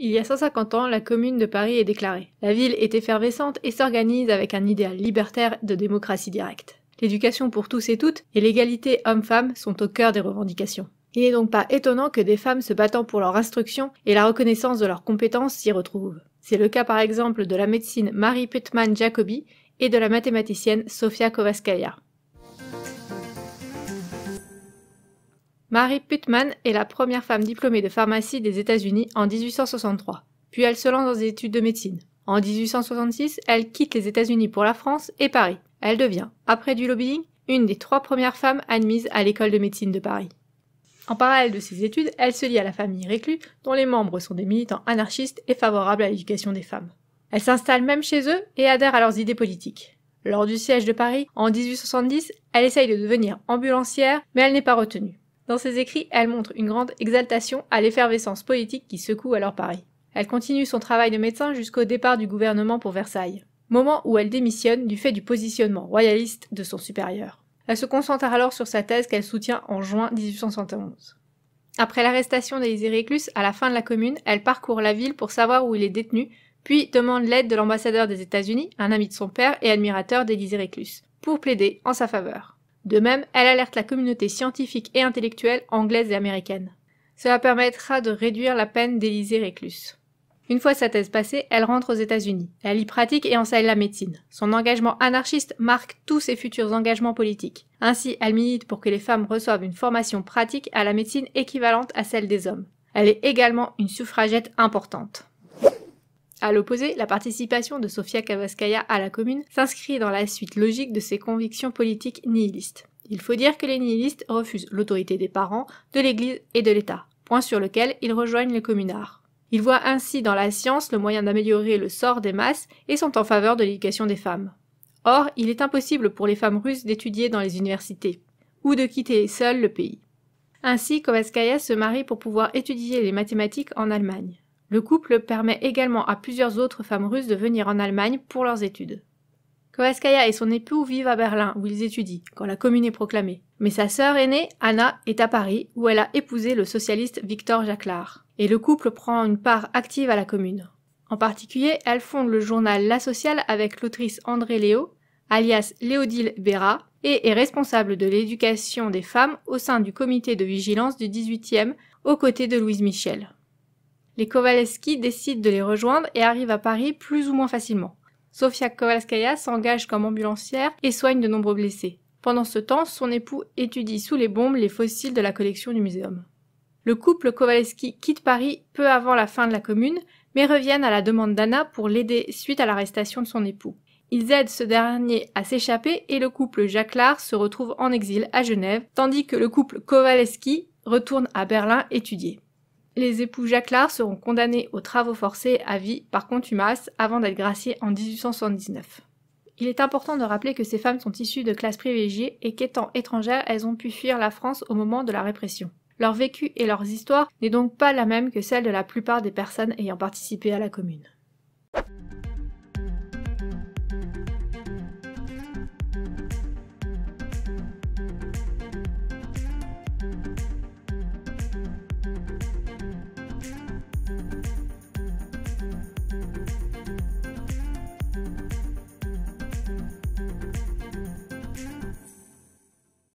Il y a 150 ans, la Commune de Paris est déclarée. La ville est effervescente et s'organise avec un idéal libertaire de démocratie directe. L'éducation pour tous et toutes et l'égalité hommes-femmes sont au cœur des revendications. Il n'est donc pas étonnant que des femmes se battant pour leur instruction et la reconnaissance de leurs compétences s'y retrouvent. C'est le cas par exemple de la médecine Marie pittman Jacobi et de la mathématicienne Sofia Kovaskaya. Mary Putman est la première femme diplômée de pharmacie des États-Unis en 1863, puis elle se lance dans des études de médecine. En 1866, elle quitte les États-Unis pour la France et Paris. Elle devient, après du lobbying, une des trois premières femmes admises à l'école de médecine de Paris. En parallèle de ses études, elle se lie à la famille Réclus, dont les membres sont des militants anarchistes et favorables à l'éducation des femmes. Elle s'installe même chez eux et adhère à leurs idées politiques. Lors du siège de Paris, en 1870, elle essaye de devenir ambulancière, mais elle n'est pas retenue. Dans ses écrits, elle montre une grande exaltation à l'effervescence politique qui secoue alors Paris. Elle continue son travail de médecin jusqu'au départ du gouvernement pour Versailles, moment où elle démissionne du fait du positionnement royaliste de son supérieur. Elle se concentre alors sur sa thèse qu'elle soutient en juin 1871. Après l'arrestation d'Élisée Réclus à la fin de la commune, elle parcourt la ville pour savoir où il est détenu, puis demande l'aide de l'ambassadeur des États-Unis, un ami de son père et admirateur d'Élisée Réclus, pour plaider en sa faveur. De même, elle alerte la communauté scientifique et intellectuelle anglaise et américaine. Cela permettra de réduire la peine d'Élisée Reclus. Une fois sa thèse passée, elle rentre aux États-Unis. Elle y pratique et enseigne la médecine. Son engagement anarchiste marque tous ses futurs engagements politiques. Ainsi, elle milite pour que les femmes reçoivent une formation pratique à la médecine équivalente à celle des hommes. Elle est également une suffragette importante. À l'opposé, la participation de Sofia Kavaskaya à la commune s'inscrit dans la suite logique de ses convictions politiques nihilistes. Il faut dire que les nihilistes refusent l'autorité des parents, de l'Église et de l'État, point sur lequel ils rejoignent les communards. Ils voient ainsi dans la science le moyen d'améliorer le sort des masses et sont en faveur de l'éducation des femmes. Or, il est impossible pour les femmes russes d'étudier dans les universités, ou de quitter seules le pays. Ainsi, Kavaskaya se marie pour pouvoir étudier les mathématiques en Allemagne. Le couple permet également à plusieurs autres femmes russes de venir en Allemagne pour leurs études. Koreskaya et son époux vivent à Berlin, où ils étudient, quand la commune est proclamée. Mais sa sœur aînée, Anna, est à Paris, où elle a épousé le socialiste Victor Jacquelard. Et le couple prend une part active à la commune. En particulier, elle fonde le journal La Sociale avec l'autrice André Léo, alias Léodile Béra, et est responsable de l'éducation des femmes au sein du comité de vigilance du 18e, aux côtés de Louise Michel. Les Kowaleski décident de les rejoindre et arrivent à Paris plus ou moins facilement. Sofia Kowalskaya s'engage comme ambulancière et soigne de nombreux blessés. Pendant ce temps, son époux étudie sous les bombes les fossiles de la collection du muséum. Le couple Kowaleski quitte Paris peu avant la fin de la commune, mais reviennent à la demande d'Anna pour l'aider suite à l'arrestation de son époux. Ils aident ce dernier à s'échapper et le couple Jacquelard se retrouve en exil à Genève, tandis que le couple Kowaleski retourne à Berlin étudier. Les époux Jacquelard seront condamnés aux travaux forcés à vie par contumace avant d'être graciés en 1879. Il est important de rappeler que ces femmes sont issues de classes privilégiées et qu'étant étrangères, elles ont pu fuir la France au moment de la répression. Leur vécu et leurs histoires n'est donc pas la même que celle de la plupart des personnes ayant participé à la commune.